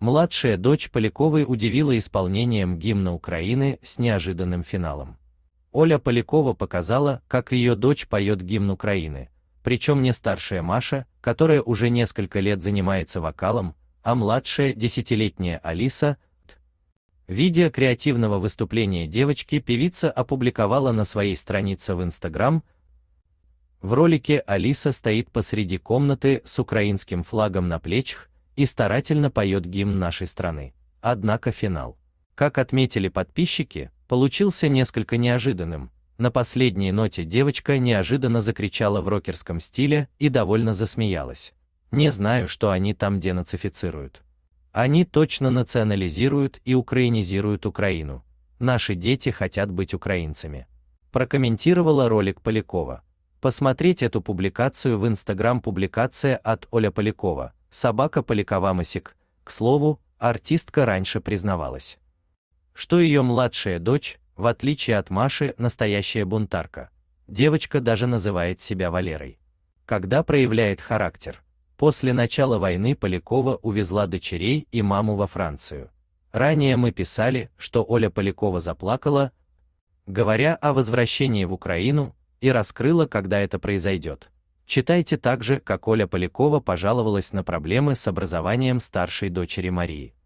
Младшая дочь Поляковой удивила исполнением гимна Украины с неожиданным финалом. Оля Полякова показала, как ее дочь поет гимн Украины, причем не старшая Маша, которая уже несколько лет занимается вокалом, а младшая десятилетняя Алиса. Видео креативного выступления девочки певица опубликовала на своей странице в Instagram. В ролике Алиса стоит посреди комнаты с украинским флагом на плечах, и старательно поет гимн нашей страны. Однако финал, как отметили подписчики, получился несколько неожиданным. На последней ноте девочка неожиданно закричала в рокерском стиле и довольно засмеялась. Не знаю, что они там денацифицируют. Они точно национализируют и украинизируют Украину. Наши дети хотят быть украинцами. Прокомментировала ролик Полякова. Посмотреть эту публикацию в Instagram. публикация от Оля Полякова собака Полякова Масик, к слову, артистка раньше признавалась, что ее младшая дочь, в отличие от Маши, настоящая бунтарка. Девочка даже называет себя Валерой. Когда проявляет характер. После начала войны Полякова увезла дочерей и маму во Францию. Ранее мы писали, что Оля Полякова заплакала, говоря о возвращении в Украину, и раскрыла, когда это произойдет. Читайте также, как Оля Полякова пожаловалась на проблемы с образованием старшей дочери Марии.